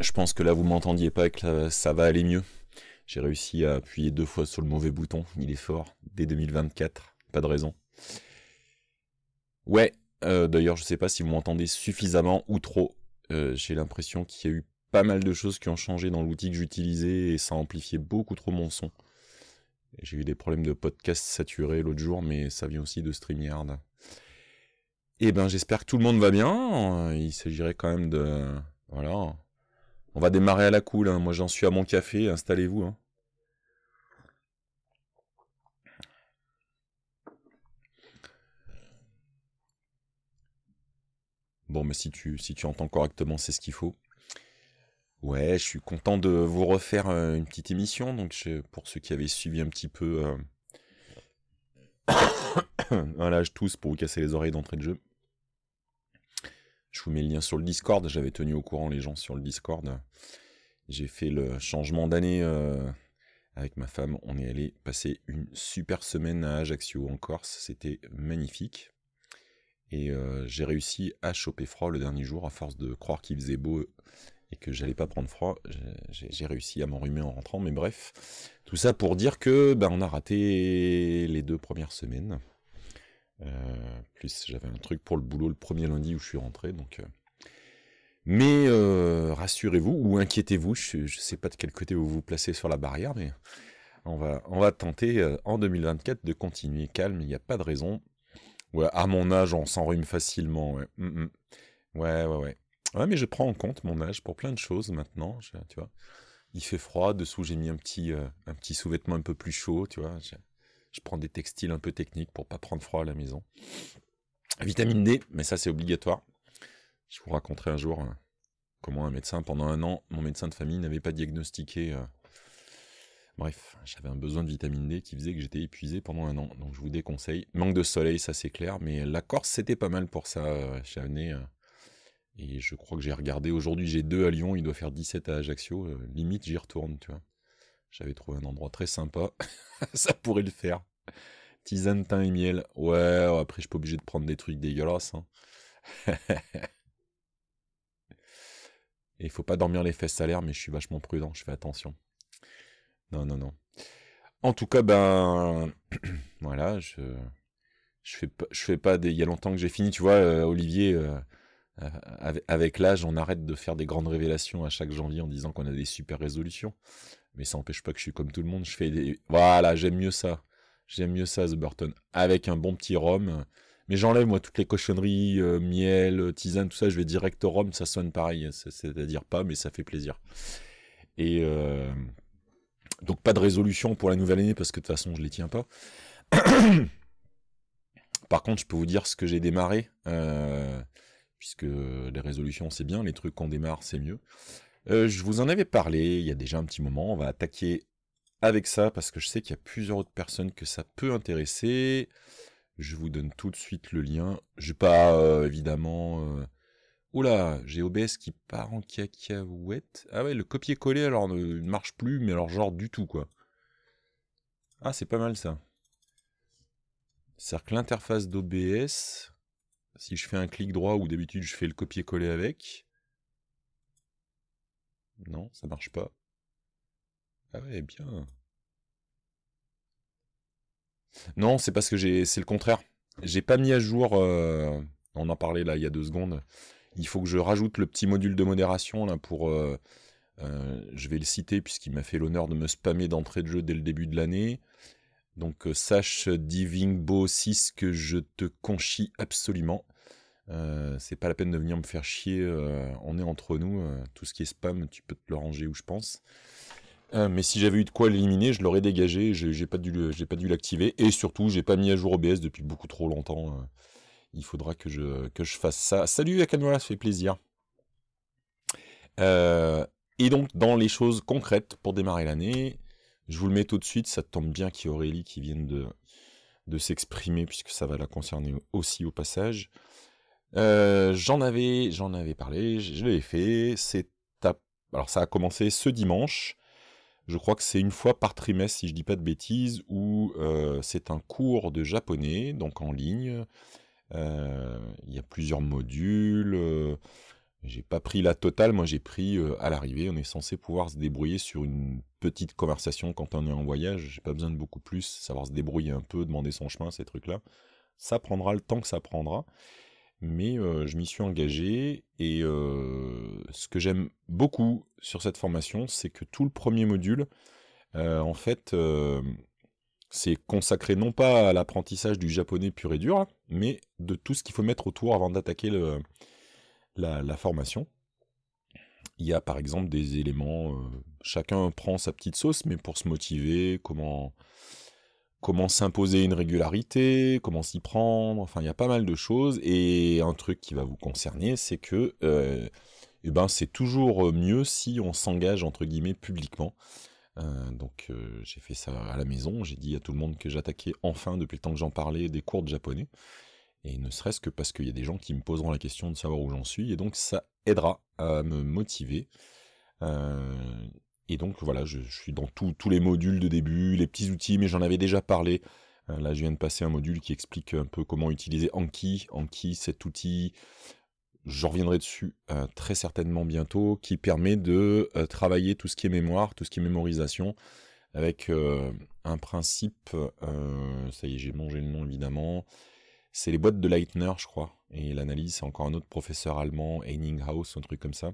Je pense que là vous m'entendiez pas et que euh, ça va aller mieux. J'ai réussi à appuyer deux fois sur le mauvais bouton, il est fort, dès 2024, pas de raison. Ouais, euh, d'ailleurs je sais pas si vous m'entendez suffisamment ou trop. Euh, j'ai l'impression qu'il y a eu pas mal de choses qui ont changé dans l'outil que j'utilisais et ça amplifiait beaucoup trop mon son. J'ai eu des problèmes de podcast saturé l'autre jour, mais ça vient aussi de StreamYard. Eh ben, j'espère que tout le monde va bien. Il s'agirait quand même de, voilà, on va démarrer à la cool. Hein. Moi, j'en suis à mon café. Installez-vous. Hein. Bon, mais si tu, si tu entends correctement, c'est ce qu'il faut. Ouais, je suis content de vous refaire euh, une petite émission. Donc, pour ceux qui avaient suivi un petit peu. Euh, un lâche tous tousse pour vous casser les oreilles d'entrée de jeu. Je vous mets le lien sur le Discord. J'avais tenu au courant les gens sur le Discord. J'ai fait le changement d'année euh, avec ma femme. On est allé passer une super semaine à Ajaccio en Corse. C'était magnifique. Et euh, j'ai réussi à choper froid le dernier jour à force de croire qu'il faisait beau et que j'allais pas prendre froid. J'ai réussi à m'enrhumer en rentrant, mais bref, tout ça pour dire que ben on a raté les deux premières semaines. Euh, plus j'avais un truc pour le boulot le premier lundi où je suis rentré, donc. Euh. Mais euh, rassurez-vous ou inquiétez-vous, je ne sais pas de quel côté vous vous placez sur la barrière, mais on va, on va tenter en 2024 de continuer calme, il n'y a pas de raison. à mon âge, on s'enrhume facilement. Mm, mm. Ouais. ouais. ouais, mais je prends en compte mon âge pour plein de choses maintenant, tu vois. Il fait froid, dessous j'ai mis un petit, un petit sous-vêtement un peu plus chaud, tu vois. Je prends des textiles un peu techniques pour pas prendre froid à la maison. Vitamine D, mais ça c'est obligatoire. Je vous raconterai un jour euh, comment un médecin, pendant un an, mon médecin de famille n'avait pas diagnostiqué. Euh, bref, j'avais un besoin de vitamine D qui faisait que j'étais épuisé pendant un an, donc je vous déconseille. Manque de soleil, ça c'est clair, mais la Corse c'était pas mal pour ça. Euh, année. Euh, et je crois que j'ai regardé. Aujourd'hui j'ai deux à Lyon, il doit faire 17 à Ajaccio. limite j'y retourne, tu vois. J'avais trouvé un endroit très sympa. ça pourrait le faire. Tisane, thym et miel. Ouais, oh, après, je suis pas obligé de prendre des trucs dégueulasses. Hein. et il faut pas dormir les fesses à l'air mais je suis vachement prudent, je fais attention. Non, non, non. En tout cas, ben. voilà, je. fais je fais pas des... Il y a longtemps que j'ai fini, tu vois, euh, Olivier. Euh, euh, avec, avec l'âge, on arrête de faire des grandes révélations à chaque janvier en disant qu'on a des super résolutions. Mais ça n'empêche pas que je suis comme tout le monde. Je fais des... Voilà, j'aime mieux ça. J'aime mieux ça, The Burton. Avec un bon petit rhum. Mais j'enlève, moi, toutes les cochonneries, euh, miel, euh, tisane, tout ça. Je vais direct au rhum. Ça sonne pareil. Hein, c'est-à-dire pas, mais ça fait plaisir. Et euh, donc, pas de résolution pour la nouvelle année parce que de toute façon, je ne les tiens pas. Par contre, je peux vous dire ce que j'ai démarré. puisque les résolutions, c'est bien. Les trucs qu'on démarre, c'est mieux. je vous en avais parlé il y a déjà un petit moment. On va attaquer avec ça parce que je sais qu'il y a plusieurs autres personnes que ça peut intéresser. Je vous donne tout de suite le lien. Je vais pas euh, évidemment. Euh, oula, j'ai OBS qui part en cacahuète. Ah ouais, le copier-coller alors ne, marche plus, mais alors genre du tout quoi. Ah, c'est pas mal ça. cest à que l'interface d'OBS, si je fais un clic droit ou d'habitude je fais le copier-coller avec. Non, ça marche pas. Ah ouais, bien. Non, c'est parce que j'ai, c'est le contraire. J'ai pas mis à jour. Euh, on en parlait là il y a deux secondes. Il faut que je rajoute le petit module de modération là pour. Euh, euh, je vais le citer puisqu'il m'a fait l'honneur de me spammer d'entrée de jeu dès le début de l'année. Donc sache Divingbo 6 que je te conchis absolument. c'est pas la peine de venir me faire chier, on est entre nous, tout ce qui est spam, tu peux te le ranger où je pense. Euh, mais si j'avais eu de quoi l'éliminer, je l'aurais dégagé, j'ai pas pas dû l'activer, et surtout, j'ai pas mis à jour OBS depuis beaucoup trop longtemps. Euh. Il faudra que je, fasse ça. Salut Akanoa, ça fait plaisir. Euh, et donc, dans les choses concrètes pour démarrer l'année, je vous le mets tout de suite, ça tombe bien qu'il y ait Aurélie qui vienne de, s'exprimer, puisque ça va la concerner aussi au passage. j'en avais, parlé, je l'avais fait, alors ça a commencé ce dimanche, je crois que c'est une fois par trimestre, si je ne dis pas de bêtises, où euh, c'est un cours de japonais, donc en ligne. Euh, il y a plusieurs modules. Euh, j'ai pas pris la totale, moi j'ai pris à l'arrivée. On est censé pouvoir se débrouiller sur une petite conversation quand on est en voyage. J'ai pas besoin de beaucoup plus, savoir se débrouiller un peu, demander son chemin, ces trucs-là. Ça prendra le temps que ça prendra mais euh, je m'y suis engagé et euh, ce que j'aime beaucoup sur cette formation, c'est que tout le premier module, euh, en fait, c'est consacré non pas à l'apprentissage du japonais pur et dur, hein, mais de tout ce qu'il faut mettre autour avant d'attaquer la, formation. Il y a par exemple des éléments, chacun prend sa petite sauce, mais pour se motiver, comment comment s'imposer une régularité, comment s'y prendre, enfin il y a pas mal de choses, et un truc qui va vous concerner, c'est que euh, eh ben, c'est toujours mieux si on s'engage entre guillemets publiquement. Euh, donc euh, j'ai fait ça à la maison, j'ai dit à tout le monde que j'attaquais enfin depuis le temps que j'en parlais des cours de japonais. Et ne serait-ce que parce qu'il y a des gens qui me poseront la question de savoir où j'en suis, et donc ça aidera à me motiver. Et donc voilà, je, suis dans tous les modules de début, les petits outils, mais j'en avais déjà parlé. Euh, là, je viens de passer un module qui explique un peu comment utiliser Anki. Anki, cet outil, je reviendrai dessus euh, très certainement bientôt, qui permet de euh, travailler tout ce qui est mémoire, tout ce qui est mémorisation, avec un principe, ça y est, j'ai mangé le nom évidemment, c'est les boîtes de Leitner, je crois, et l'analyse, c'est encore un autre professeur allemand, Heininghaus, un truc comme ça.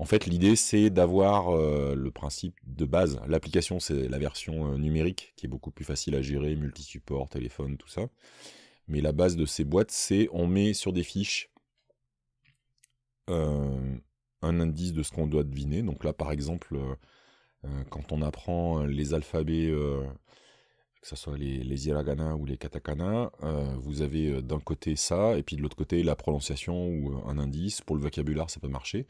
En fait, l'idée, c'est d'avoir euh, le principe de base. L'application, c'est la version euh, numérique qui est beaucoup plus facile à gérer, multi-support, téléphone, tout ça. Mais la base de ces boîtes, c'est on met sur des fiches euh, un indice de ce qu'on doit deviner. Donc là, par exemple, quand on apprend les alphabets, que ce soit les, les hiragana ou les katakana, vous avez d'un côté ça, et puis de l'autre côté la prononciation ou un indice. Pour le vocabulaire, ça peut marcher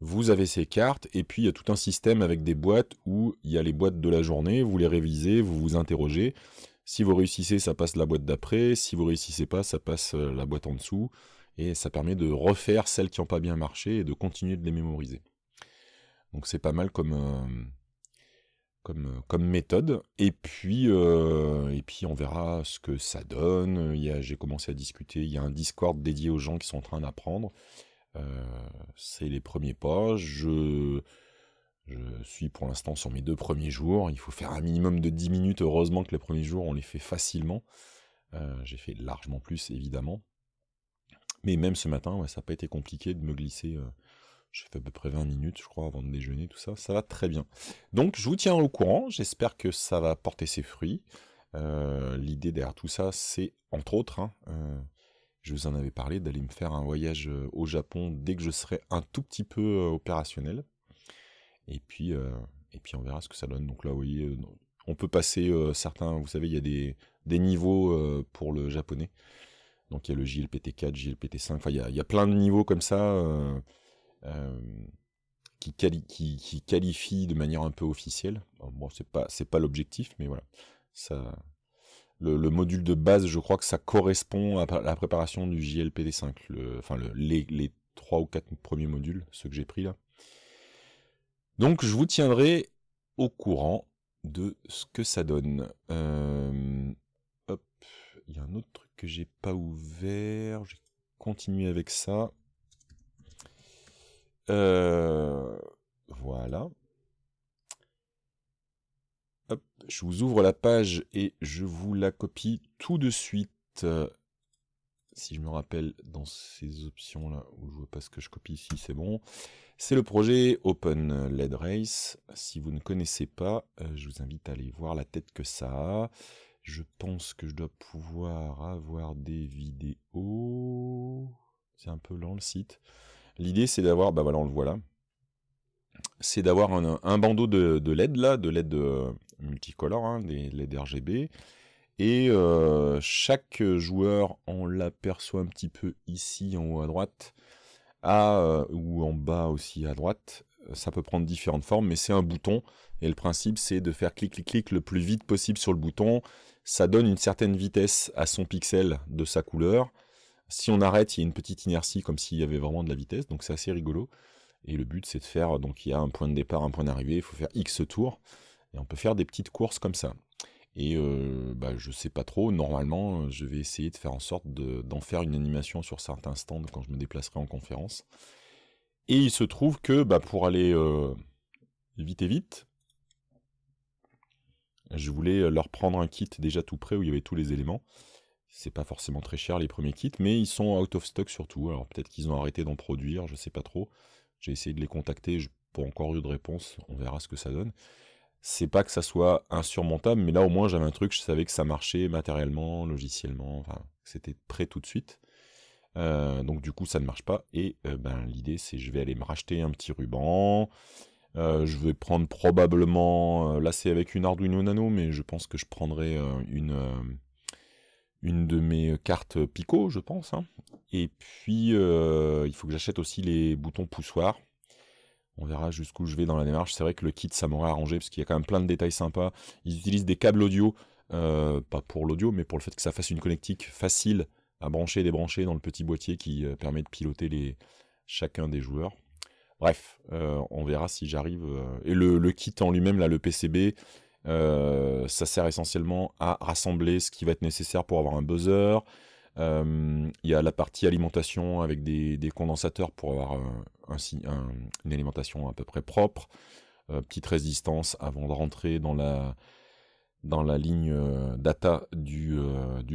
vous avez ces cartes, et puis il y a tout un système avec des boîtes où il y a les boîtes de la journée, vous les révisez, vous vous interrogez. Si vous réussissez, ça passe la boîte d'après, si vous réussissez pas, ça passe euh, la boîte en dessous, et ça permet de refaire celles qui n'ont pas bien marché et de continuer de les mémoriser. Donc c'est pas mal comme, euh, comme, euh, comme, méthode. Et puis, et puis on verra ce que ça donne. J'ai commencé à discuter, il y a un Discord dédié aux gens qui sont en train d'apprendre. Euh, c'est les premiers pas. Je, je suis pour l'instant sur mes deux premiers jours. Il faut faire un minimum de 10 minutes. Heureusement que les premiers jours, on les fait facilement. Euh, j'ai fait largement plus, évidemment. Mais même ce matin, ça n'a pas été compliqué de me glisser. Euh, j'ai fait à peu près 20 minutes, je crois, avant de déjeuner, tout ça. Ça va très bien. Donc, je vous tiens au courant. J'espère que ça va porter ses fruits. L'idée derrière tout ça, c'est, entre autres, hein, je vous en avais parlé, d'aller me faire un voyage euh, au Japon dès que je serai un tout petit peu euh, opérationnel. Et puis, euh, et puis on verra ce que ça donne. Donc là, vous voyez, on peut passer certains, vous savez, il y a des, des niveaux pour le japonais. Donc il y a le JLPT4, JLPT5, enfin il y a, plein de niveaux comme ça qui, qualifient de manière un peu officielle. Bon, c'est pas, pas l'objectif, mais voilà. Ça, le, module de base, je crois que ça correspond à la préparation du JLPD5, enfin les, trois ou quatre premiers modules, ceux que j'ai pris là. Donc je vous tiendrai au courant de ce que ça donne. Euh, hop, il y a un autre truc que j'ai pas ouvert, Je vais continuer avec ça. Euh, voilà je vous ouvre la page et je vous la copie tout de suite. si je me rappelle dans ces options là où je vois pas ce que je copie ici, c'est bon. C'est le projet Open LED Race. Si vous ne connaissez pas, euh, je vous invite à aller voir la tête que ça a. Je pense que je dois pouvoir avoir des vidéos. C'est un peu lent le site. L'idée c'est d'avoir, bah voilà, on le voit là c'est d'avoir un, bandeau de, LED, là, de LED euh, multicolore, hein, des LED RGB. Et euh, chaque joueur, on l'aperçoit un petit peu ici en haut à droite, à, euh, ou en bas aussi à droite. Ça peut prendre différentes formes, mais c'est un bouton. Et le principe, c'est de faire clic, clic, clic le plus vite possible sur le bouton. Ça donne une certaine vitesse à son pixel de sa couleur. Si on arrête, il y a une petite inertie comme s'il y avait vraiment de la vitesse, donc c'est assez rigolo. Et le but, c'est de faire, donc il y a un point de départ, un point d'arrivée, il faut faire X tours. Et on peut faire des petites courses comme ça. Et je euh, bah, je sais pas trop, normalement, je vais essayer de faire en sorte d'en faire une animation sur certains stands quand je me déplacerai en conférence. Et il se trouve que bah, pour aller euh, vite et vite, je voulais euh, leur prendre un kit déjà tout prêt où il y avait tous les éléments. C'est pas forcément très cher les premiers kits, mais ils sont out of stock surtout. Alors peut-être qu'ils ont arrêté d'en produire, je sais pas trop. J'ai essayé de les contacter, je pas encore eu de réponse, on verra ce que ça donne. C'est pas que ça soit insurmontable, mais là au moins j'avais un truc, je savais que ça marchait matériellement, logiciellement, enfin, c'était prêt tout de suite. Euh, donc du coup ça ne marche pas et euh, ben l'idée c'est je vais aller me racheter un petit ruban. Euh, je vais prendre probablement, là c'est avec une Arduino Nano, mais je pense que je prendrai une une de mes euh, cartes euh, pico je pense. Hein. Et puis, euh, il faut que j'achète aussi les boutons poussoirs. On verra jusqu'où je vais dans la démarche. C'est vrai que le kit, ça m'aurait arrangé parce qu'il y a quand même plein de détails sympas. Ils utilisent des câbles audio, pas pour l'audio, mais pour le fait que ça fasse une connectique facile à brancher et débrancher dans le petit boîtier qui permet de piloter les, chacun des joueurs. Bref, on verra si j'arrive. Et le, le, kit en lui-même, là, le PCB, euh, ça sert essentiellement à rassembler ce qui va être nécessaire pour avoir un buzzer. Euh, il y a la partie alimentation avec des, condensateurs pour avoir un, une alimentation à peu près propre. Euh, petite résistance avant de rentrer dans la, dans la ligne data du,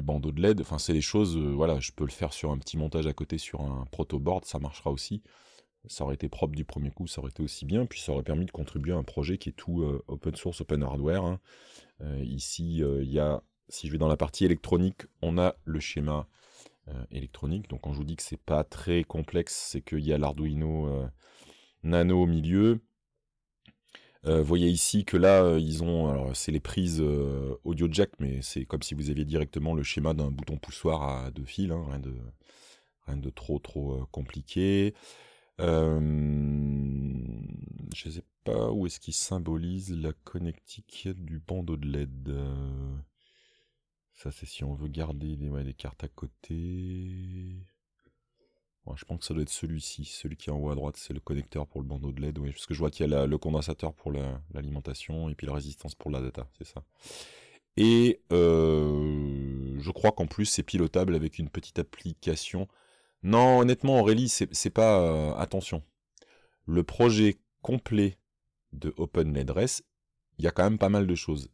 bandeau de LED. Enfin, c'est des choses, voilà, je peux le faire sur un petit montage à côté sur un protoboard, ça marchera aussi ça aurait été propre du premier coup, ça aurait été aussi bien, puis ça aurait permis de contribuer à un projet qui est tout euh, open source, open hardware. Hein. Euh, ici, euh, il y a, si je vais dans la partie électronique, on a le schéma électronique. Donc quand je vous dis que c'est pas très complexe, c'est qu'il y a l'Arduino Nano au milieu. Vous voyez ici que là, ils ont, alors c'est les prises audio jack, mais c'est comme si vous aviez directement le schéma d'un bouton poussoir à deux fils, hein, rien, de, rien de trop trop compliqué. Euh, je sais pas où est-ce qu'il symbolise la connectique du bandeau de LED. Euh, ça, c'est si on veut garder les, cartes à côté. je pense que ça doit être celui-ci. Celui qui est en haut à droite, c'est le connecteur pour le bandeau de LED. Ouais, parce que je vois qu'il y a le condensateur pour l'alimentation et puis la résistance pour la data, c'est ça. Et euh, je crois qu'en plus, c'est pilotable avec une petite application non, honnêtement, Aurélie, c'est pas. Euh, attention. Le projet complet de Open il y a quand même pas mal de choses.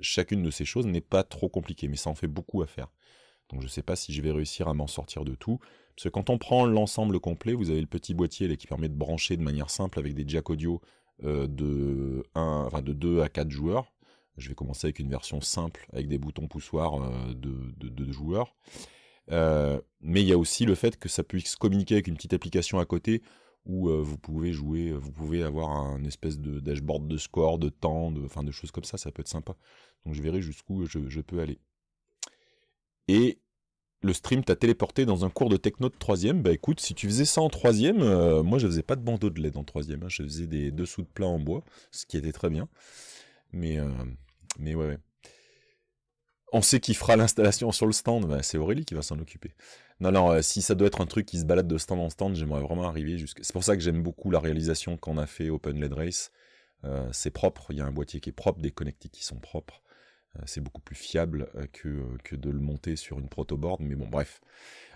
Chacune de ces choses n'est pas trop compliquée, mais ça en fait beaucoup à faire. Donc je ne sais pas si je vais réussir à m'en sortir de tout. Parce que quand on prend l'ensemble complet, vous avez le petit boîtier qui permet de brancher de manière simple avec des jack audio euh, de, de 2 à 4 joueurs. Je vais commencer avec une version simple avec des boutons poussoirs euh, de, de, de joueurs. Euh, mais il y a aussi le fait que ça puisse communiquer avec une petite application à côté où euh, vous pouvez jouer, euh, vous pouvez avoir un espèce de dashboard de score, de temps, de, enfin, de choses comme ça, ça peut être sympa. Donc je verrai jusqu'où je, peux aller. Et le stream t'a téléporté dans un cours de techno de troisième. Bah écoute, si tu faisais ça en troisième, moi je faisais pas de bandeau de LED en troisième, hein. je faisais des dessous de plat en bois, ce qui était très bien. Mais, mais ouais, ouais on sait qui fera l'installation sur le stand, c'est Aurélie qui va s'en occuper. Non, non, euh, si ça doit être un truc qui se balade de stand en stand, j'aimerais vraiment arriver jusqu'à... C'est pour ça que j'aime beaucoup la réalisation qu'on a fait Open LED Race. Euh, c'est propre, il y a un boîtier qui est propre, des connectiques qui sont propres. Euh, c'est beaucoup plus fiable que, de le monter sur une protoboard, mais bon, bref.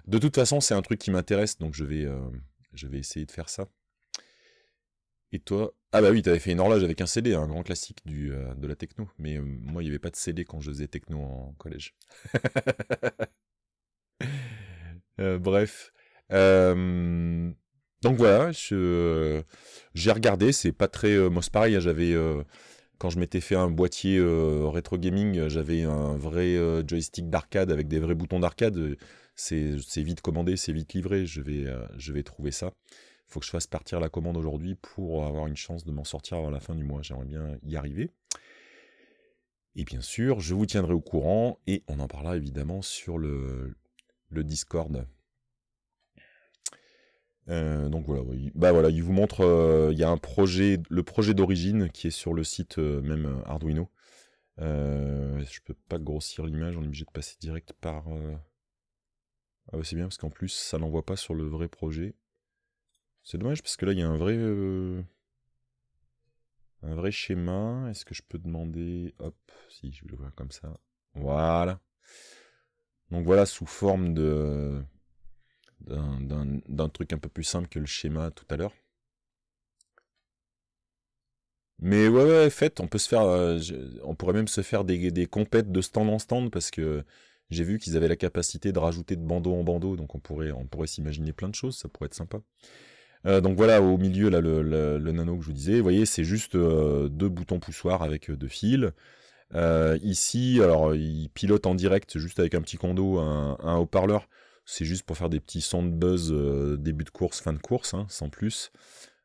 De toute façon, c'est un truc qui m'intéresse, donc je vais, je vais essayer de faire ça toi Ah bah oui, t'avais fait une horloge avec un CD, un grand classique du, euh, de la techno. Mais euh, moi, il n'y avait pas de CD quand je faisais techno en collège. Euh, bref. donc voilà, j'ai regardé, c'est pas très... moi, c'est pareil, hein, j'avais... quand je m'étais fait un boîtier rétro gaming, j'avais un vrai joystick d'arcade avec des vrais boutons d'arcade. C'est vite commandé, c'est vite livré, je vais, je vais trouver ça faut que je fasse partir la commande aujourd'hui pour avoir une chance de m'en sortir avant la fin du mois. J'aimerais bien y arriver. Et bien sûr, je vous tiendrai au courant et on en parlera évidemment sur le, Discord. Euh, donc voilà, bah voilà, il vous montre, euh, il y a un projet, le projet d'origine qui est sur le site euh, même Arduino. je peux pas grossir l'image, on est obligé de passer direct par. Ah c'est bien parce qu'en plus ça n'envoie pas sur le vrai projet. C'est dommage parce que là, il y a un vrai... Euh, un vrai schéma. Est-ce que je peux demander... Hop, si, je vais le voir comme ça. Voilà. Donc voilà, sous forme de d'un truc un peu plus simple que le schéma tout à l'heure. Mais ouais, ouais, fait, on peut se faire, euh, on pourrait même se faire des, des compètes de stand en stand parce que j'ai vu qu'ils avaient la capacité de rajouter de bandeau en bandeau, donc on pourrait, on pourrait s'imaginer plein de choses, ça pourrait être sympa. Euh, donc voilà, au milieu, le, nano que je vous disais, vous voyez, c'est juste euh, deux boutons poussoirs avec euh, deux fils. ici, alors, il pilote en direct, juste avec un petit condo, un, haut-parleur. C'est juste pour faire des petits sons de buzz début de course, fin de course, hein, sans plus.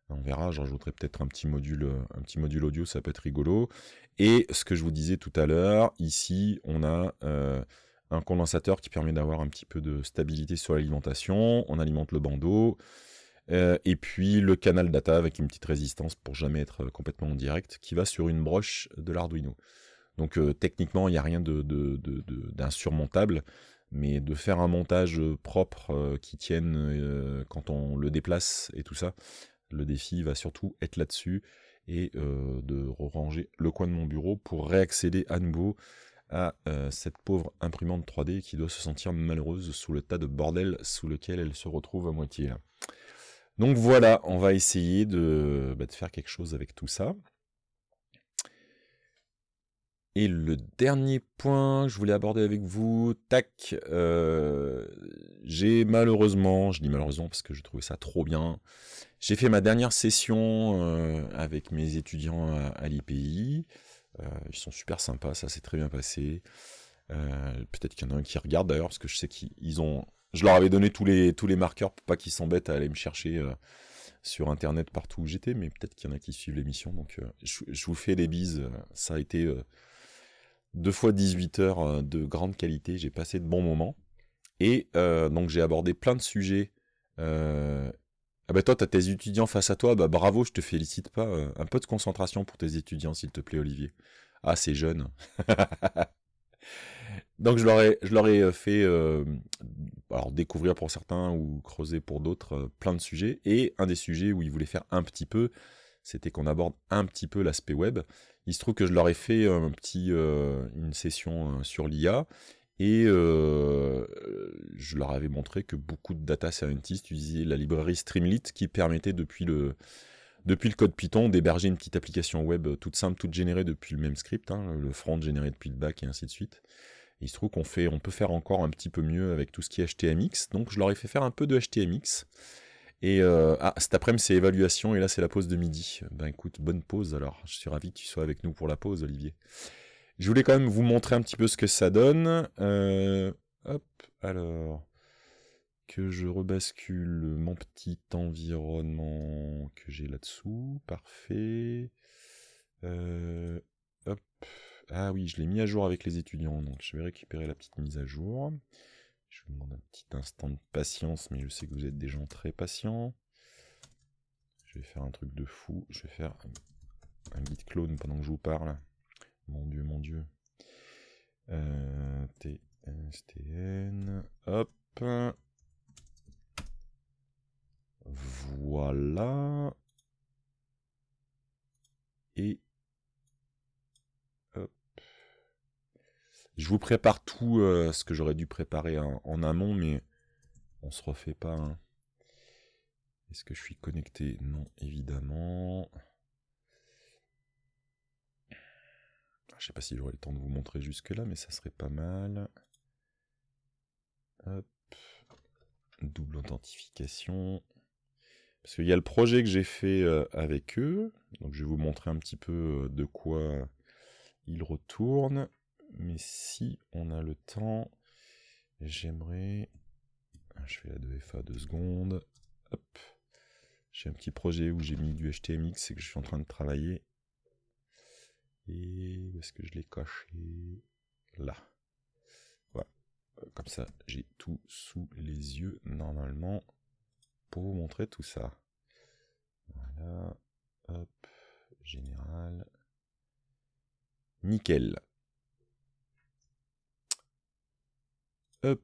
On verra, j'en rajouterai peut-être un petit module, un petit module audio, ça peut être rigolo. Et ce que je vous disais tout à l'heure, ici on a un condensateur qui permet d'avoir un petit peu de stabilité sur l'alimentation. On alimente le bandeau. Euh, et puis le canal data avec une petite résistance pour jamais être euh, complètement en direct, qui va sur une broche de l'Arduino. Donc euh, techniquement, il n'y a rien d'insurmontable, de, mais de faire un montage propre qui tienne quand on le déplace et tout ça, le défi va surtout être là-dessus et de ranger le coin de mon bureau pour réaccéder à nouveau à cette pauvre imprimante 3D qui doit se sentir malheureuse sous le tas de bordel sous lequel elle se retrouve à moitié. Donc voilà, on va essayer bah, de, faire quelque chose avec tout ça. Et le dernier point que je voulais aborder avec vous, tac, euh, j'ai malheureusement, je dis malheureusement parce que je trouvais ça trop bien, j'ai fait ma dernière session euh, avec mes étudiants à, l'IPI. Euh, ils sont super sympas, ça s'est très bien passé. Peut-être qu'il y en a un qui regarde d'ailleurs parce que je sais qu'ils ont je leur avais donné tous les, tous les marqueurs pour pas qu'ils s'embêtent à aller me chercher euh, sur internet partout où j'étais, mais peut-être qu'il y en a qui suivent l'émission. Donc euh, je, vous fais des bises. Euh, ça a été deux fois 18 heures de grande qualité. J'ai passé de bons moments. Et donc j'ai abordé plein de sujets. Ah bah toi, t'as tes étudiants face à toi, bah bravo, je te félicite pas. Un peu de concentration pour tes étudiants, s'il te plaît, Olivier. Ah, c'est jeune. Donc je leur ai, je leur ai fait alors découvrir pour certains ou creuser pour d'autres euh, plein de sujets. Et un des sujets où ils voulaient faire un petit peu, c'était qu'on aborde un petit peu l'aspect web. Il se trouve que je leur ai fait un petit, euh, une session euh, sur l'IA et je leur avais montré que beaucoup de data scientists utilisaient la librairie Streamlit qui permettait depuis le, depuis le code Python d'héberger une petite application web toute simple, toute générée depuis le même script, hein, le front généré depuis le back et ainsi de suite il se trouve qu'on fait, on peut faire encore un petit peu mieux avec tout ce qui est HTMX. Donc je leur ai fait faire un peu de HTMX. Et euh, ah, cet après-midi, c'est évaluation, et là, c'est la pause de midi. Ben écoute, bonne pause alors. Je suis ravi que tu sois avec nous pour la pause, Olivier. Je voulais quand même vous montrer un petit peu ce que ça donne. Euh, hop, alors. Que je rebascule mon petit environnement que j'ai là-dessous. Parfait. Euh, hop. Ah oui, je l'ai mis à jour avec les étudiants, donc je vais récupérer la petite mise à jour. Je vous demande un petit instant de patience, mais je sais que vous êtes des gens très patients. Je vais faire un truc de fou. Je vais faire un guide clone pendant que je vous parle. Mon dieu, mon dieu. Euh, TSTN. Hop. Voilà. Et Je vous prépare tout euh, ce que j'aurais dû préparer en, amont, mais on se refait pas. Hein. Est-ce que je suis connecté Non, évidemment. Ah, je ne sais pas si j'aurai le temps de vous montrer jusque là, mais ça serait pas mal. Double authentification. Parce qu'il y a le projet que j'ai fait euh, avec eux. Donc je vais vous montrer un petit peu euh, de quoi ils retournent mais si on a le temps, j'aimerais... Ah, je fais la 2FA deux secondes. Hop. J'ai un petit projet où j'ai mis du HTMX et que je suis en train de travailler. Et où est-ce que je l'ai coché Là. Voilà. Euh, comme ça, j'ai tout sous les yeux normalement pour vous montrer tout ça. Voilà. Hop. Général. Nickel. up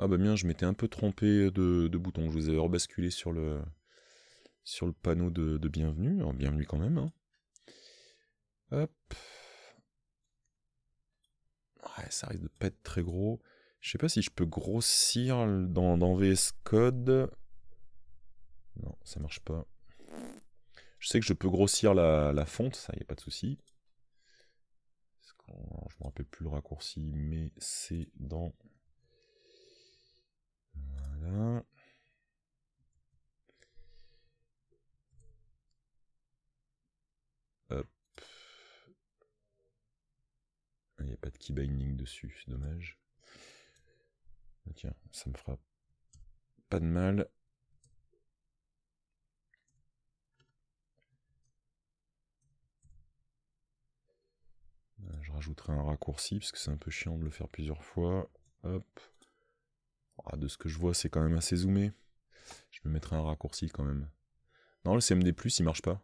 Ah bah bien, je m'étais un peu trompé de, bouton, je vous avais rebasculé sur le, sur le panneau de, bienvenue, bienvenue quand même. Hein. Hop. Ouais, ça risque de pas être très gros. Je sais pas si je peux grossir dans, VS Code. Non, ça marche pas. Je sais que je peux grossir la, fonte, ça y a pas de souci. Je me rappelle plus le raccourci, mais c'est dans il n'y a pas de keybinding dessus, c'est dommage. Ah, tiens, ça me fera pas de mal. Euh, je rajouterai un raccourci parce que c'est un peu chiant de le faire plusieurs fois. Hop. Ah, de ce que je vois, c'est quand même assez zoomé. Je me mettrai un raccourci quand même. Non, le CMD+, il marche pas.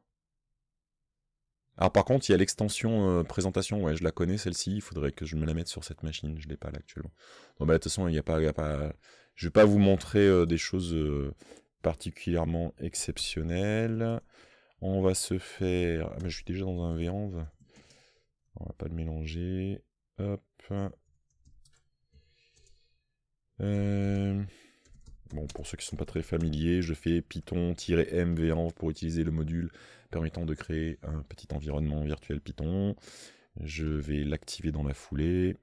Alors ah, par contre, il y a l'extension euh, présentation, ouais, je la connais celle-ci, il faudrait que je me la mette sur cette machine, je l'ai pas là actuellement. Non, bah, de toute façon, il n'y a, pas, pas... Je vais pas vous montrer euh, des choses euh, particulièrement exceptionnelles. On va se faire... Ah, je suis déjà dans un v On va pas le mélanger. Hop. Euh, bon, pour ceux qui ne sont pas très familiers, je fais python-mvr pour utiliser le module permettant de créer un petit environnement virtuel Python. Je vais l'activer dans la foulée.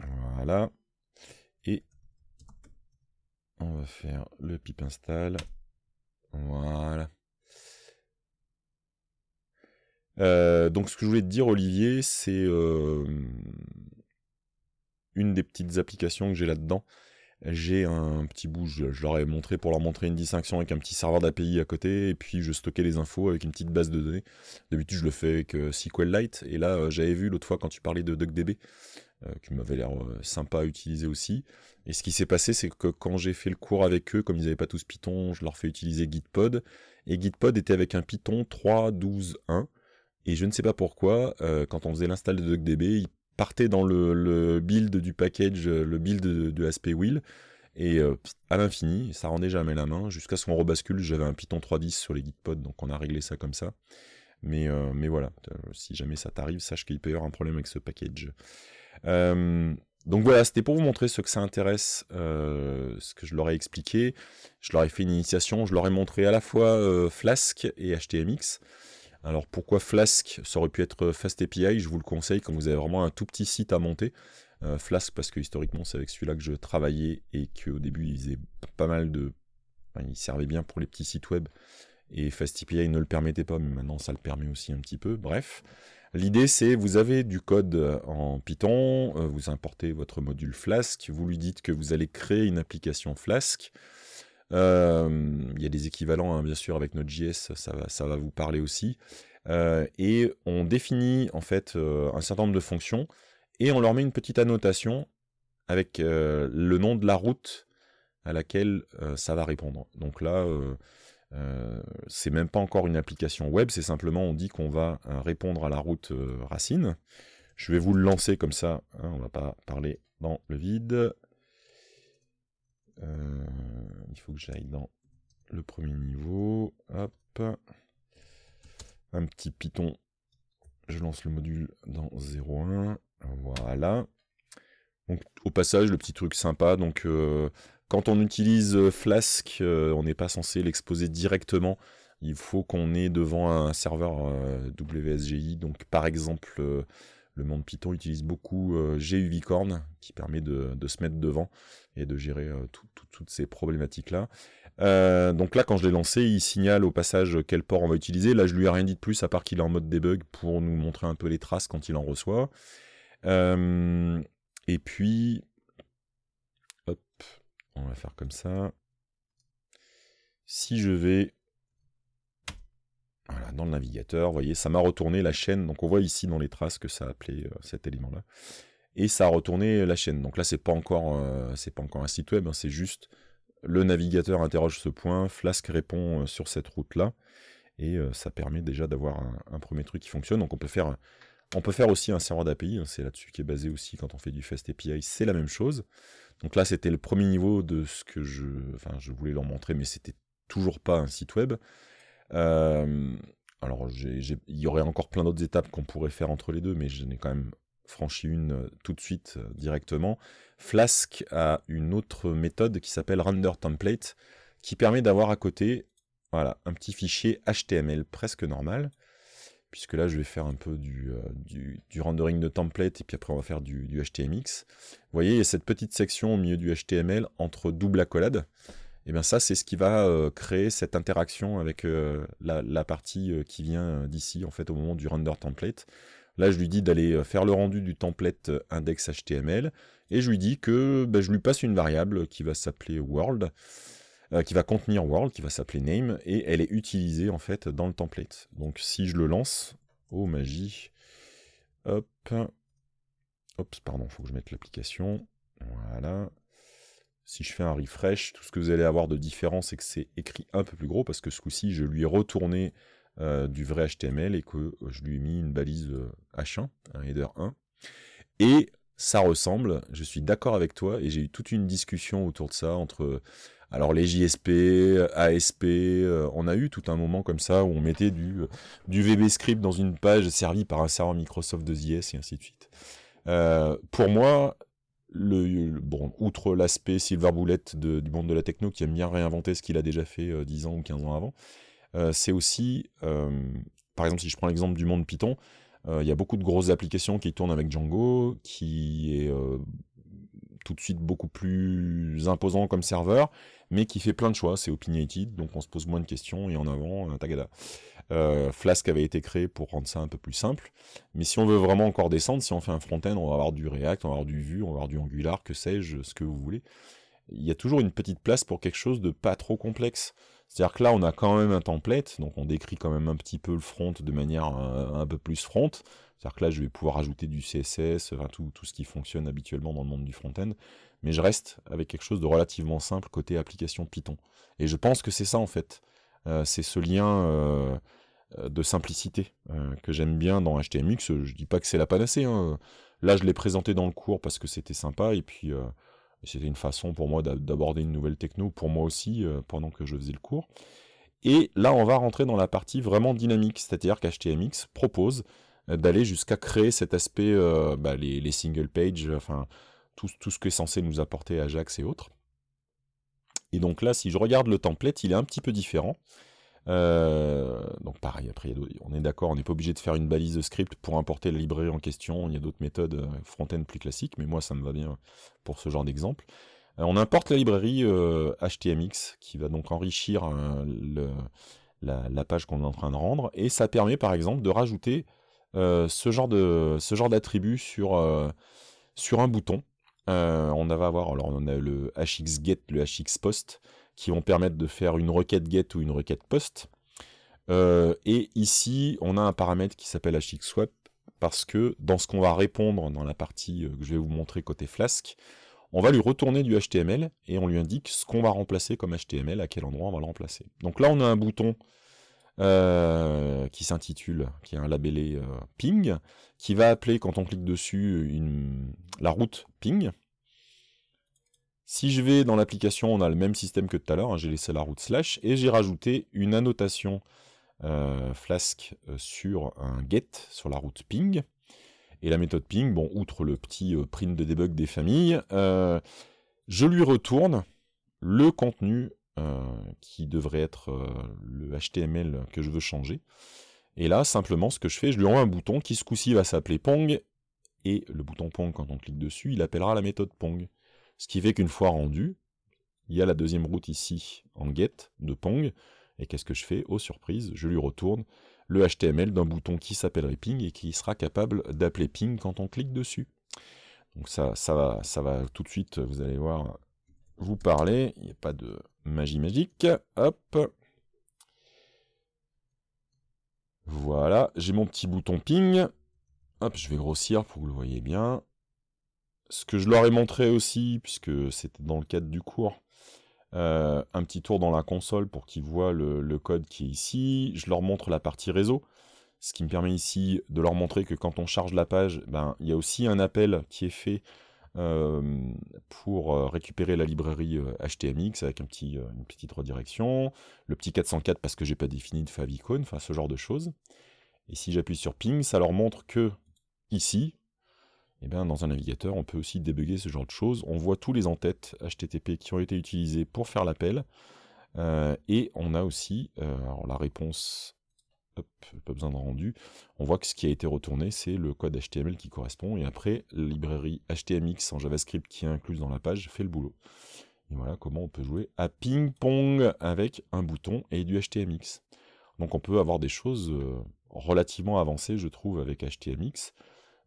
Voilà. Et on va faire le pip install. Voilà. Euh, donc ce que je voulais te dire Olivier, c'est euh, une des petites applications que j'ai là-dedans. J'ai un petit bout, je, leur ai montré pour leur montrer une distinction avec un petit serveur d'API à côté, et puis je stockais les infos avec une petite base de données. D'habitude je le fais avec euh, SQLite, et là j'avais vu l'autre fois quand tu parlais de DuckDB, qui m'avait l'air sympa à utiliser aussi. Et ce qui s'est passé, c'est que quand j'ai fait le cours avec eux, comme ils n'avaient pas tous Python, je leur fais utiliser Gitpod, et Gitpod était avec un Python 3.12.1, et je ne sais pas pourquoi, euh, quand on faisait l'install de DuckDB, il partait dans le, build du package, euh, le build de, de et euh, à l'infini, ça rendait jamais la main, jusqu'à ce qu'on rebascule, j'avais un Python 3.10 sur les Gitpod, donc on a réglé ça comme ça. Mais, mais voilà, si jamais ça t'arrive, sache qu'il peut y avoir un problème avec ce package. Donc voilà, c'était pour vous montrer ce que ça intéresse, ce que je leur ai expliqué. Je leur ai fait une initiation, je leur ai montré à la fois Flask et HTMX. Alors pourquoi Flask Ça aurait pu être euh, FastAPI, je vous le conseille quand vous avez vraiment un tout petit site à monter. Euh, Flask parce que historiquement c'est avec celui-là que je travaillais et qu'au début il faisait pas mal de... il servait bien pour les petits sites web et FastAPI ne le permettait pas mais maintenant ça le permet aussi un petit peu. Bref, l'idée c'est vous avez du code euh, en Python, vous importez votre module Flask, vous lui dites que vous allez créer une application Flask. Euh, il y a des équivalents, hein, bien sûr, avec Node.js, ça va, ça va vous parler aussi. Euh, et on définit en fait euh, un certain nombre de fonctions et on leur met une petite annotation avec le nom de la route à laquelle ça va répondre. Donc là, c'est même pas encore une application web, c'est simplement on dit qu'on va répondre à la route racine. Je vais vous le lancer comme ça, On hein, on va pas parler dans le vide. Euh, il faut que j'aille dans le premier niveau. Hop. Un petit Python. Je lance le module dans 0.1. Voilà. Donc, au passage, le petit truc sympa. Donc, euh, quand on utilise euh, Flask, on n'est pas censé l'exposer directement. Il faut qu'on ait devant un serveur WSGI. Donc, par exemple le monde Python utilise beaucoup euh, qui permet de, se mettre devant et de gérer euh, toutes ces problématiques-là. Euh, donc là, quand je l'ai lancé, il signale au passage quel port on va utiliser. Là, je lui ai rien dit de plus, à part qu'il est en mode debug pour nous montrer un peu les traces quand il en reçoit. Euh, et puis... Hop, on va faire comme ça. Si je vais dans le navigateur, vous voyez, ça m'a retourné la chaîne. Donc on voit ici dans les traces que ça a appelé euh, cet élément-là. Et ça a retourné la chaîne. Donc là, ce pas encore, euh, pas encore un site web, hein, c'est juste le navigateur interroge ce point, Flask répond euh, sur cette route-là, et ça permet déjà d'avoir un, premier truc qui fonctionne. Donc on peut faire, on peut faire aussi un serveur d'API. Hein, c'est là-dessus qui est basé aussi quand on fait du Fast API, c'est la même chose. Donc là, c'était le premier niveau de ce que je, je voulais leur montrer, mais c'était toujours pas un site web. Euh, alors, il y aurait encore plein d'autres étapes qu'on pourrait faire entre les deux, mais j'en ai quand même franchi une euh, tout de suite euh, directement. Flask a une autre méthode qui s'appelle render template, qui permet d'avoir à côté, voilà, un petit fichier HTML presque normal puisque là je vais faire un peu du, du, rendering de template et puis après on va faire du, du HTMX. Vous voyez, il y a cette petite section au milieu du HTML entre double accolade et eh bien ça, c'est ce qui va euh, créer cette interaction avec euh, la, partie euh, qui vient d'ici, en fait, au moment du render template. Là, je lui dis d'aller faire le rendu du template index.html, et je lui dis que bah, je lui passe une variable qui va s'appeler world, qui va contenir world, qui va s'appeler name, et elle est utilisée, en fait, dans le template. Donc si je le lance, oh magie, hop, pardon, pardon, faut que je mette l'application. Voilà si je fais un refresh, tout ce que vous allez avoir de différent, c'est que c'est écrit un peu plus gros parce que ce coup-ci, je lui ai retourné euh, du vrai HTML et que je lui ai mis une balise H1, euh, un header 1. Et ça ressemble, je suis d'accord avec toi et j'ai eu toute une discussion autour de ça entre alors les JSP, ASP, euh, on a eu tout un moment comme ça où on mettait du, du dans une page servie par un serveur Microsoft 2 et ainsi de suite. pour moi, le, bon, outre l'aspect Silver Bullet du monde de la techno qui aime bien réinventer ce qu'il a déjà fait 10 euh, ans ou 15 ans avant, euh, c'est aussi, euh, par exemple, si je prends l'exemple du monde Python, il y a beaucoup de grosses applications qui tournent avec Django, qui est tout de suite beaucoup plus imposant comme serveur, mais qui fait plein de choix. C'est opinionated, donc on se pose moins de questions et en avant, tagada. Euh, Flask avait été créé pour rendre ça un peu plus simple. Mais si on veut vraiment encore descendre, si on fait un front-end, on va avoir du React, on va avoir du Vue, on va avoir du Angular, que sais-je, ce que vous voulez. Il y a toujours une petite place pour quelque chose de pas trop complexe. C'est-à-dire que là, on a quand même un template, donc on décrit quand même un petit peu le front de manière euh, un, peu plus front. C'est-à-dire que là, je vais pouvoir ajouter du CSS, enfin tout, ce qui fonctionne habituellement dans le monde du front-end, mais je reste avec quelque chose de relativement simple côté application Python. Et je pense que c'est ça en fait. Euh, c'est ce lien euh, de simplicité euh, que j'aime bien dans HTMX. Je dis pas que c'est la panacée. Hein. Là, je l'ai présenté dans le cours parce que c'était sympa et puis euh, c'était une façon pour moi d'aborder une nouvelle techno pour moi aussi pendant que je faisais le cours. Et là, on va rentrer dans la partie vraiment dynamique, c'est-à-dire qu'HTMX propose d'aller jusqu'à créer cet aspect, bah, les, single pages, enfin, tout, tout, ce que est censé nous apporter Ajax et autres. Et donc là, si je regarde le template, il est un petit peu différent. Euh, donc pareil, après, on est d'accord, on n'est pas obligé de faire une balise de script pour importer la librairie en question. Il y a d'autres méthodes euh, front-end plus classiques, mais moi, ça me va bien pour ce genre d'exemple. Euh, on importe la librairie HTMX qui va donc enrichir la, page qu'on est en train de rendre et ça permet par exemple de rajouter ce genre de ce genre d'attribut sur sur un bouton. on va avoir alors on a le hx get, le hx post qui vont permettre de faire une requête get ou une requête post. Euh, et ici, on a un paramètre qui s'appelle HXWAP, parce que dans ce qu'on va répondre dans la partie euh, que je vais vous montrer côté Flask, on va lui retourner du HTML et on lui indique ce qu'on va remplacer comme HTML, à quel endroit on va le remplacer. Donc là, on a un bouton euh, qui s'intitule, qui est un labellé ping, qui va appeler quand on clique dessus une, la route ping, si je vais dans l'application, on a le même système que tout à l'heure, hein, j'ai laissé la route slash, et j'ai rajouté une annotation euh, Flask euh, sur un get, sur la route ping. Et la méthode ping, bon, outre le petit euh, print de debug des familles, je lui retourne le contenu qui devrait être le HTML que je veux changer. Et là, simplement, ce que je fais, je lui envoie un bouton qui, ce coup-ci, va s'appeler Pong. Et le bouton Pong, quand on clique dessus, il appellera la méthode Pong. Ce qui fait qu'une fois rendu, il y a la deuxième route ici en get de Pong. Et qu'est-ce que je fais Oh surprise, je lui retourne le HTML d'un bouton qui s'appellerait ping et qui sera capable d'appeler ping quand on clique dessus. Donc ça, ça va, ça va tout de suite, vous allez voir, vous parler. Il n'y a pas de magie magique. Hop. Voilà, j'ai mon petit bouton ping. Hop, je vais grossir pour que vous le voyez bien ce que je leur ai montré aussi, puisque c'était dans le cadre du cours, euh, un petit tour dans la console pour qu'ils voient le, code qui est ici. Je leur montre la partie réseau, ce qui me permet ici de leur montrer que quand on charge la page, ben, il y a aussi un appel qui est fait euh, pour euh, récupérer la librairie HTMX avec un petit, une petite redirection, le petit 404 parce que j'ai pas défini de favicon, enfin ce genre de choses. Et si j'appuie sur ping, ça leur montre que ici, eh dans un navigateur, on peut aussi débugger ce genre de choses. On voit tous les entêtes HTTP qui ont été utilisés pour faire l'appel. Euh, et on a aussi euh, la réponse, hop, pas besoin de rendu. On voit que ce qui a été retourné, c'est le code HTML qui correspond. Et après, la librairie HTMX en JavaScript qui est incluse dans la page fait le boulot. Et voilà comment on peut jouer à ping-pong avec un bouton et du HTMX. Donc on peut avoir des choses euh, relativement avancées, je trouve, avec HTMX.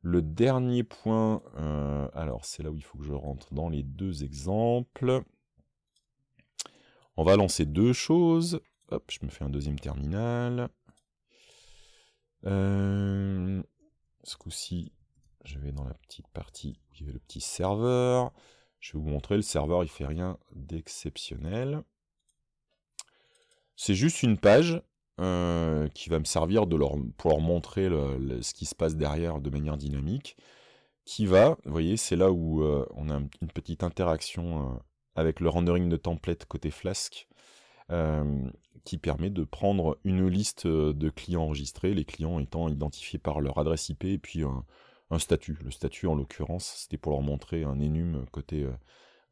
Le dernier point, euh, alors c'est là où il faut que je rentre dans les deux exemples. On va lancer deux choses. Hop, je me fais un deuxième terminal. Euh, ce coup-ci, je vais dans la petite partie où il y avait le petit serveur. Je vais vous montrer, le serveur, il fait rien d'exceptionnel. C'est juste une page euh, qui va me servir de leur, pour leur montrer ce qui se passe derrière de manière dynamique, qui va, vous voyez, c'est là où euh, on a une petite interaction euh, avec le rendering de template côté Flask, qui permet de prendre une liste de clients enregistrés, les clients étant identifiés par leur adresse IP et puis un, statut. Le statut, en l'occurrence, c'était pour leur montrer un enum côté,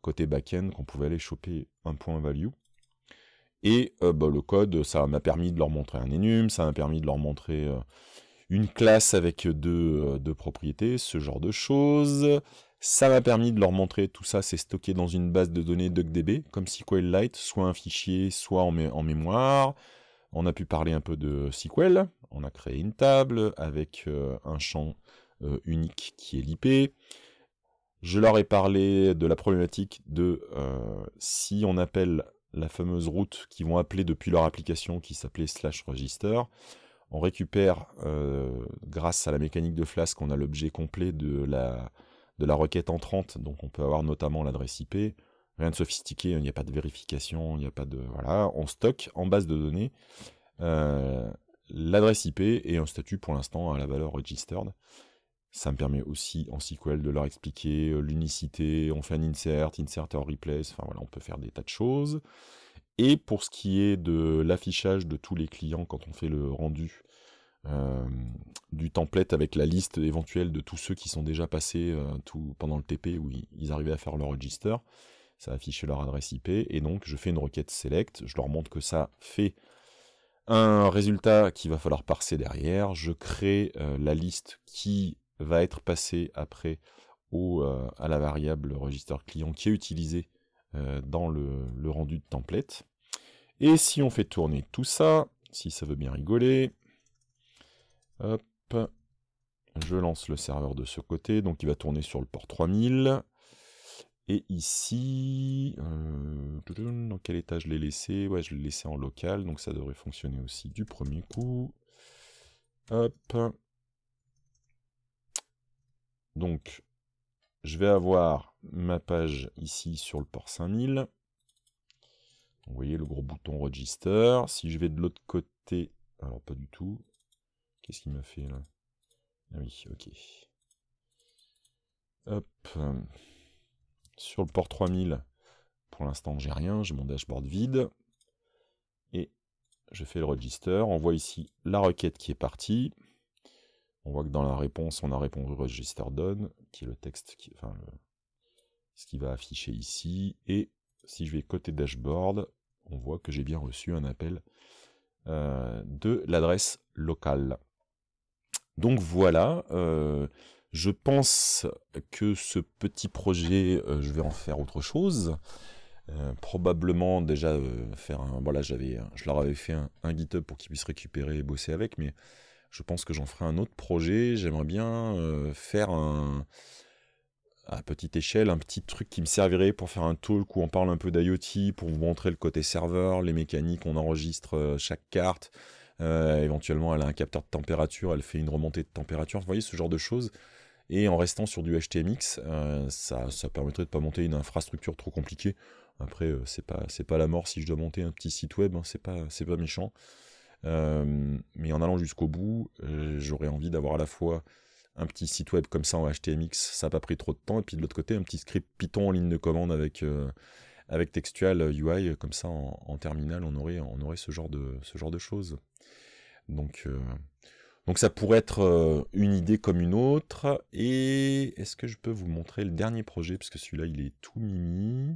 côté back-end qu'on pouvait aller choper un point value. Et euh, bah, le code, ça m'a permis de leur montrer un enum, ça m'a permis de leur montrer euh, une classe avec deux, euh, deux, propriétés, ce genre de choses. Ça m'a permis de leur montrer tout ça, c'est stocké dans une base de données DuckDB, comme SQLite, soit un fichier, soit en, mémoire. On a pu parler un peu de SQL, on a créé une table avec un champ unique qui est l'IP. Je leur ai parlé de la problématique de si on appelle la fameuse route qu'ils vont appeler depuis leur application qui s'appelait slash register. On récupère, euh, grâce à la mécanique de Flask, on a l'objet complet de la, de la requête entrante, donc on peut avoir notamment l'adresse IP. Rien de sophistiqué, il n'y a pas de vérification, il n'y a pas de. Voilà, on stocke en base de données euh, l'adresse IP et un statut pour l'instant à la valeur registered. Ça me permet aussi en SQL de leur expliquer euh, l'unicité, on fait un insert, insert or replace, enfin voilà, on peut faire des tas de choses. Et pour ce qui est de l'affichage de tous les clients quand on fait le rendu euh, du template avec la liste éventuelle de tous ceux qui sont déjà passés euh, tout, pendant le TP où ils, arrivaient à faire leur register, ça affiche leur adresse IP, et donc je fais une requête select, je leur montre que ça fait un résultat qu'il va falloir parser derrière, je crée la liste qui va être passé après au, euh, à la variable register client qui est utilisée euh, dans le, rendu de template. Et si on fait tourner tout ça, si ça veut bien rigoler, je lance le serveur de ce côté, donc il va tourner sur le port 3000. Et ici, euh, dans quel état je l'ai laissé Ouais, je l'ai laissé en local, donc ça devrait fonctionner aussi du premier coup. Hop, donc, je vais avoir ma page ici sur le port 5000. Vous voyez le gros bouton Register. Si je vais de l'autre côté... Alors, pas du tout. Qu'est-ce qu'il m'a fait là Ah oui, ok. Hop. Sur le port 3000, pour l'instant, j'ai rien. J'ai mon dashboard vide. Et je fais le register. On voit ici la requête qui est partie. On voit que dans la réponse, on a répondu register done, qui est le texte, qui, enfin, ce qui va afficher ici. Et si je vais côté dashboard, on voit que j'ai bien reçu un appel euh, de l'adresse locale. Donc voilà, euh, je pense que ce petit projet, euh, je vais en faire autre chose. probablement déjà faire un... Voilà, j'avais, je leur avais fait un, un GitHub pour qu'ils puissent récupérer et bosser avec, mais je pense que j'en ferai un autre projet. J'aimerais bien euh, faire un, à petite échelle un petit truc qui me servirait pour faire un talk où on parle un peu d'IoT, pour vous montrer le côté serveur, les mécaniques, on enregistre euh, chaque carte. Euh, éventuellement, elle a un capteur de température, elle fait une remontée de température. Vous voyez ce genre de choses. Et en restant sur du HTMX, ça, permettrait de ne pas monter une infrastructure trop compliquée. Après, c'est pas, pas la mort si je dois monter un petit site web, hein. c'est pas, pas méchant. Euh, mais en allant jusqu'au bout, euh, j'aurais envie d'avoir à la fois un petit site web comme ça en HTMX, ça n'a pas pris trop de temps. Et puis de l'autre côté, un petit script Python en ligne de commande avec, euh, avec Textual UI, comme ça en, terminal, on aurait, on aurait ce, genre de, ce genre de choses. Donc, donc ça pourrait être une idée comme une autre. Et est-ce que je peux vous montrer le dernier projet Parce que celui-là, il est tout mimi.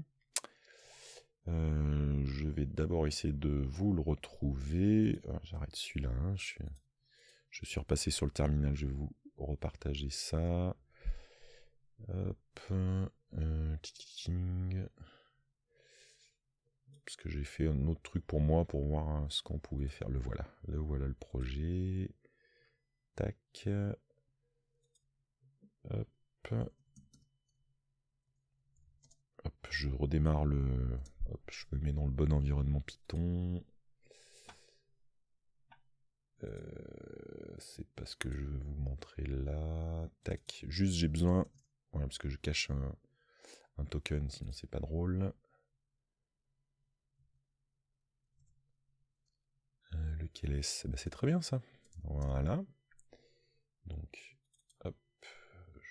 Euh, je vais d'abord essayer de vous le retrouver. Ah, j'arrête celui-là. Hein, je, suis... repassé sur le terminal. Je vais vous repartager ça. Hop. Euh, Parce que j'ai fait un autre truc pour moi pour voir ce qu'on pouvait faire. Le voilà. Le voilà le projet. Tac. Hop. Hop, je redémarre le, je me mets dans le bon environnement Python. Euh, c'est parce que je veux vous montrer là. Tac. Juste, j'ai besoin. Voilà, parce que je cache un, token, sinon c'est pas drôle. Le euh, lequel est eh ben, C'est très bien ça. Voilà. Donc, hop.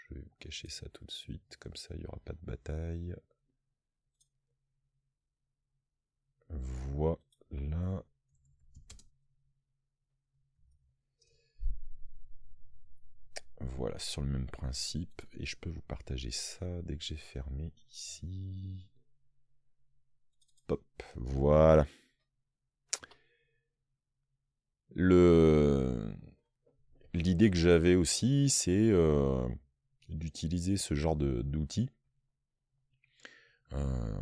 Je vais cacher ça tout de suite. Comme ça, il n'y aura pas de bataille. Voilà. Voilà, sur le même principe. Et je peux vous partager ça dès que j'ai fermé ici. Hop, voilà. Le... L'idée que j'avais aussi, c'est euh, d'utiliser ce genre d'outils euh,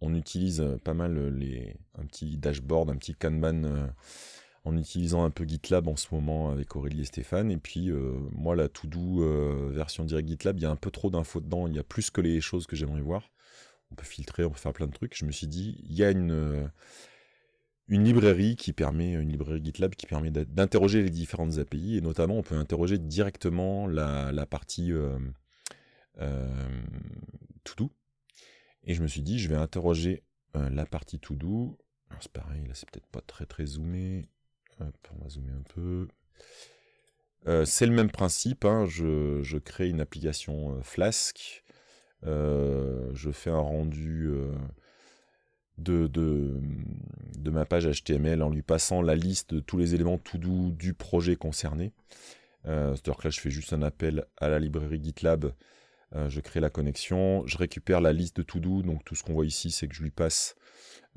on utilise euh, pas mal euh, les, un petit dashboard, un petit Kanban euh, en utilisant un peu GitLab en ce moment avec Aurélie et Stéphane. Et puis, moi, la to-do version direct GitLab, il y a un peu trop d'infos dedans. Il y a plus que les choses que j'aimerais voir. On peut filtrer, on peut faire plein de trucs. Je me suis dit, il y a une, une librairie qui permet, une librairie GitLab qui permet d'interroger les différentes API. Et notamment, on peut interroger directement la, partie to et je me suis dit, je vais interroger euh, la partie to do. c'est pareil, là c'est peut-être pas très très zoomé. on va zoomer un peu. Euh, c'est le même principe, hein. je, crée une application euh, Flask, je fais un rendu de, de, ma page HTML en lui passant la liste de tous les éléments to do du projet concerné. C'est-à-dire que là je fais juste un appel à la librairie GitLab euh, je crée la connexion, je récupère la liste de to-do, donc tout ce qu'on voit ici, c'est que je lui passe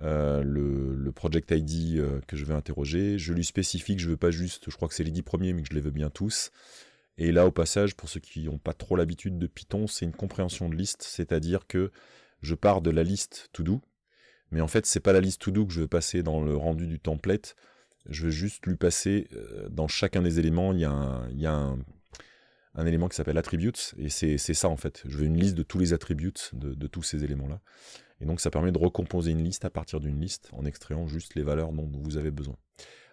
euh, le, project ID euh, que je vais interroger, je lui spécifie que je veux pas juste, je crois que c'est les 10 premiers, mais que je les veux bien tous. Et là, au passage, pour ceux qui n'ont pas trop l'habitude de Python, c'est une compréhension de liste, c'est-à-dire que je pars de la liste to-do, mais en fait, c'est pas la liste to-do que je veux passer dans le rendu du template, je veux juste lui passer, dans chacun des éléments, il il y a un un élément qui s'appelle attributes, et c'est ça en fait. Je veux une liste de tous les attributes de, tous ces éléments-là. Et donc ça permet de recomposer une liste à partir d'une liste en extrayant juste les valeurs dont vous avez besoin.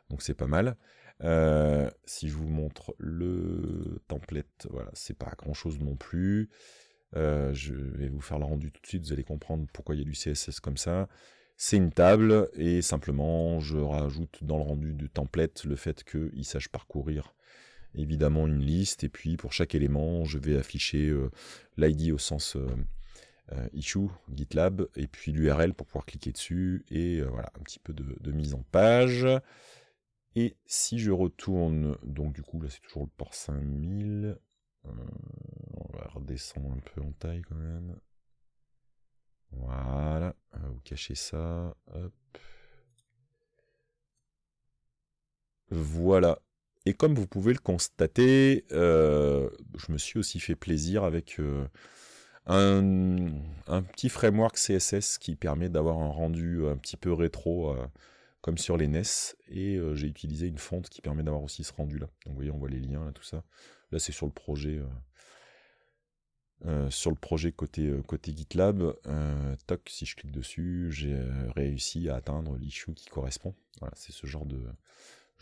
Donc c'est pas mal. Euh, si je vous montre le template, voilà, c'est pas grand chose non plus. Euh, je vais vous faire le rendu tout de suite, vous allez comprendre pourquoi il y a du CSS comme ça. C'est une table et simplement je rajoute dans le rendu du template le fait qu'il sache parcourir évidemment une liste, et puis pour chaque élément, je vais afficher euh, l'ID au sens euh, euh, issue GitLab, et puis l'URL pour pouvoir cliquer dessus, et voilà, un petit peu de, mise en page. Et si je retourne, donc du coup là c'est toujours le port 5000, on va redescendre un peu en taille quand même. Voilà, on vous cacher ça, hop. Voilà, et comme vous pouvez le constater, euh, je me suis aussi fait plaisir avec euh, un, petit framework CSS qui permet d'avoir un rendu un petit peu rétro, euh, comme sur les NES. Et j'ai utilisé une fonte qui permet d'avoir aussi ce rendu-là. Donc vous voyez, on voit les liens, là, tout ça. Là, c'est sur le projet. sur le projet côté, côté GitLab, toc, si je clique dessus, j'ai réussi à atteindre l'issue qui correspond. c'est ce genre de,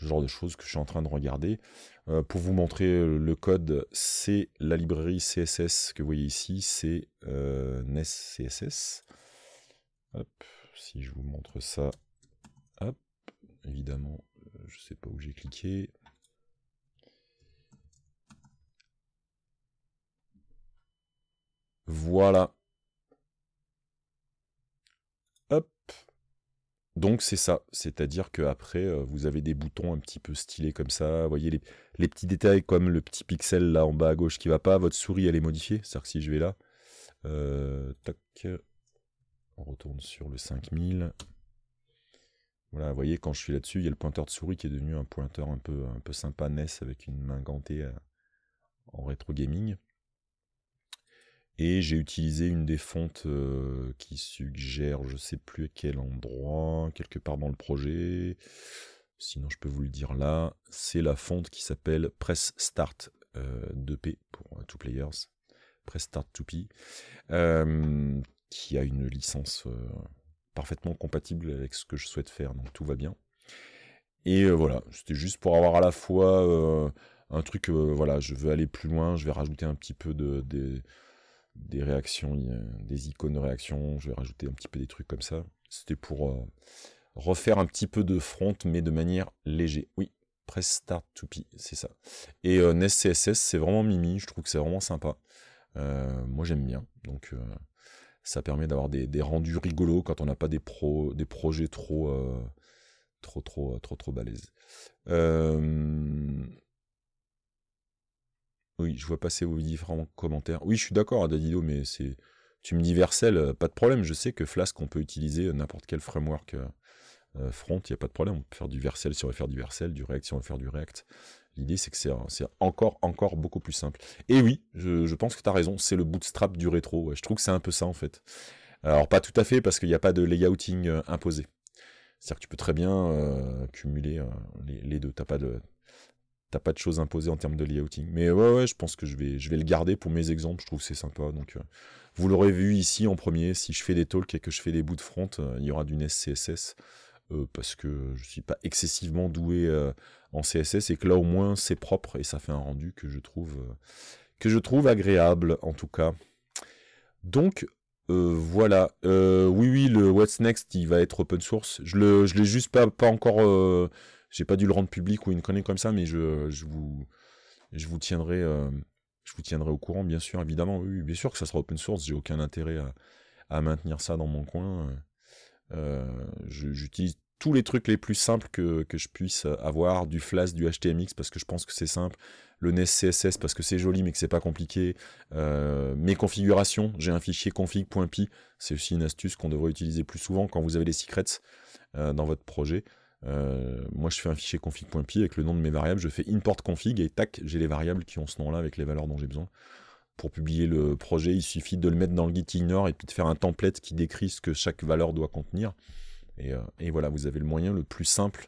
genre de choses que je suis en train de regarder. Euh, pour vous montrer euh, le code, c'est la librairie CSS que vous voyez ici, c'est euh, Ness CSS. si je vous montre ça, évidemment, je ne sais pas où j'ai cliqué. Voilà, Donc c'est ça, c'est-à-dire qu'après, après euh, vous avez des boutons un petit peu stylés comme ça, vous voyez les, petits détails comme le petit pixel là en bas à gauche qui va pas, votre souris elle est modifiée, c'est-à-dire que si je vais là, euh, on retourne sur le 5000, voilà, vous voyez quand je suis là-dessus, il y a le pointeur de souris qui est devenu un pointeur un peu, un peu sympa NES avec une main gantée euh, en rétro gaming. Et j'ai utilisé une des fontes euh, qui suggère, je sais plus à quel endroit, quelque part dans le projet. Sinon, je peux vous le dire là. C'est la fonte qui s'appelle Press Start 2P euh, pour euh, Two Players. Press Start 2P. qui a une licence parfaitement compatible avec ce que je souhaite faire. Donc tout va bien. Et voilà, c'était juste pour avoir à la fois un truc, voilà, je veux aller plus loin, je vais rajouter un petit peu de des réactions, des icônes de réaction, je vais rajouter un petit peu des trucs comme ça. C'était pour euh, refaire un petit peu de front, mais de manière léger. Oui, press start to c'est ça. Et euh, Nest CSS, c'est vraiment mimi, je trouve que c'est vraiment sympa. Euh, moi j'aime bien, donc euh, ça permet d'avoir des, rendus rigolos quand on n'a pas des, pro, des projets trop, trop, trop, trop, trop, oui, je vois passer vos différents commentaires. Oui, je suis d'accord, Adadido, hein, mais c'est. Tu me dis versel, euh, pas de problème. Je sais que Flask, on peut utiliser euh, n'importe quel framework euh, front, il n'y a pas de problème. On peut faire du versel si on veut faire du versel, du React si on veut faire du React. L'idée, c'est que c'est encore, encore beaucoup plus simple. Et oui, je, pense que tu as raison, c'est le bootstrap du rétro. je trouve que c'est un peu ça, en fait. Alors, pas tout à fait, parce qu'il n'y a pas de layouting imposé. C'est-à-dire que tu peux très bien cumuler les, les, deux. T'as pas de, t'as pas de choses imposées en termes de layouting. Mais ouais, ouais, je pense que je vais, je vais le garder pour mes exemples. Je trouve c'est sympa. Donc, euh, vous l'aurez vu ici en premier. Si je fais des talks et que je fais des bouts de front, euh, il y aura du SCSS euh, parce que je suis pas excessivement doué en CSS et que là au moins c'est propre et ça fait un rendu que je trouve que je trouve agréable en tout cas. Donc voilà. oui, oui, le What's Next, il va être open source. Je le, je l'ai juste pas, pas encore. J'ai pas dû le rendre public ou une connerie comme ça, mais je, vous, je vous tiendrai, euh, je vous tiendrai au courant, bien sûr, évidemment. Oui, bien sûr que ça sera open source. J'ai aucun intérêt à, maintenir ça dans mon coin. Euh, j'utilise tous les trucs les plus simples que, je puisse avoir, du Flask, du HTMX parce que je pense que c'est simple, le NES CSS parce que c'est joli mais que c'est pas compliqué, euh, mes configurations, j'ai un fichier config.py, c'est aussi une astuce qu'on devrait utiliser plus souvent quand vous avez des secrets dans votre projet, euh, moi, je fais un fichier config.py avec le nom de mes variables, je fais import config et tac, j'ai les variables qui ont ce nom-là avec les valeurs dont j'ai besoin. Pour publier le projet, il suffit de le mettre dans le git ignore et puis de faire un template qui décrit ce que chaque valeur doit contenir. Et, euh, voilà, vous avez le moyen le plus simple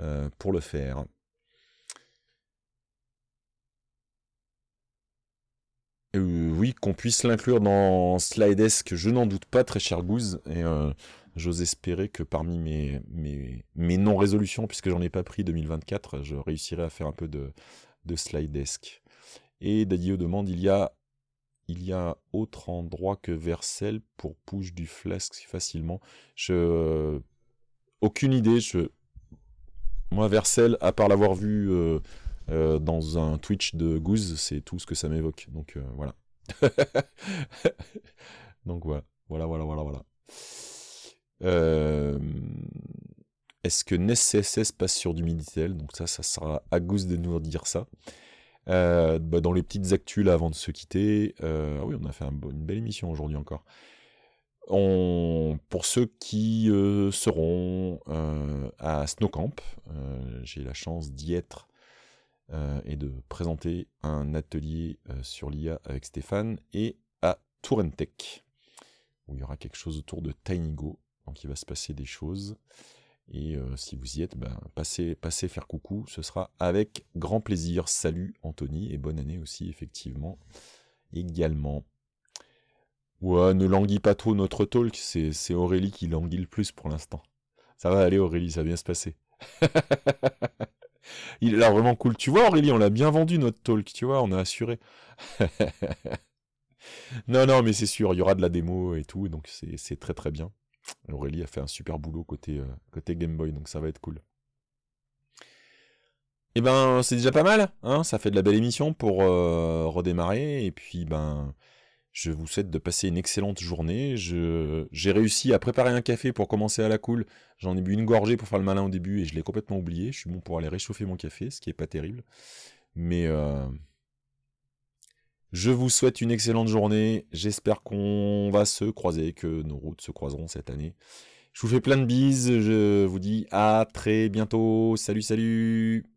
euh, pour le faire. oui, qu'on puisse l'inclure dans Slidesk, je n'en doute pas, très cher Goose. Et J'ose espérer que parmi mes, mes, non-résolutions, puisque j'en ai pas pris 2024, je réussirai à faire un peu de, de slide desk. Et Dadio demande, il y a il y a autre endroit que Vercel pour push du flask facilement. Je aucune idée. Je moi Vercel, à part l'avoir vu euh, euh, dans un Twitch de Goose, c'est tout ce que ça m'évoque. Donc euh, voilà. Donc voilà, voilà, voilà, voilà, voilà. Euh, est-ce que NES CSS passe sur du Minitel Donc ça, ça sera à gousse de nous dire ça. Euh, bah, dans les petites actus là avant de se quitter, euh, ah oui on a fait une belle émission aujourd'hui encore. pour ceux qui seront à Snowcamp, j'ai la chance d'y être et de présenter un atelier sur l'IA avec Stéphane et à Tourentech où il y aura quelque chose autour de TinyGo. Donc il va se passer des choses. Et euh, si vous y êtes, ben, passez, faire coucou, ce sera avec grand plaisir. Salut Anthony et bonne année aussi, effectivement, également. Ouais, ne languis pas trop notre talk, c'est Aurélie qui languit le plus pour l'instant. Ça va aller Aurélie, ça va bien se passer. Il est là vraiment cool. Tu vois Aurélie, on l'a bien vendu notre talk, tu vois, on a assuré. non, non, mais c'est sûr, il y aura de la démo et tout, donc c'est très très bien. Aurélie a fait un super boulot côté, euh, côté Game Boy, donc ça va être cool. Et eh ben, c'est déjà pas mal, hein ça fait de la belle émission pour euh, redémarrer, et puis ben, je vous souhaite de passer une excellente journée. J'ai réussi à préparer un café pour commencer à la cool. J'en ai bu une gorgée pour faire le malin au début et je l'ai complètement oublié. Je suis bon pour aller réchauffer mon café, ce qui est pas terrible. Mais euh, je vous souhaite une excellente journée. J'espère qu'on va se croiser, que nos routes se croiseront cette année. Je vous fais plein de bises. Je vous dis à très bientôt. Salut, salut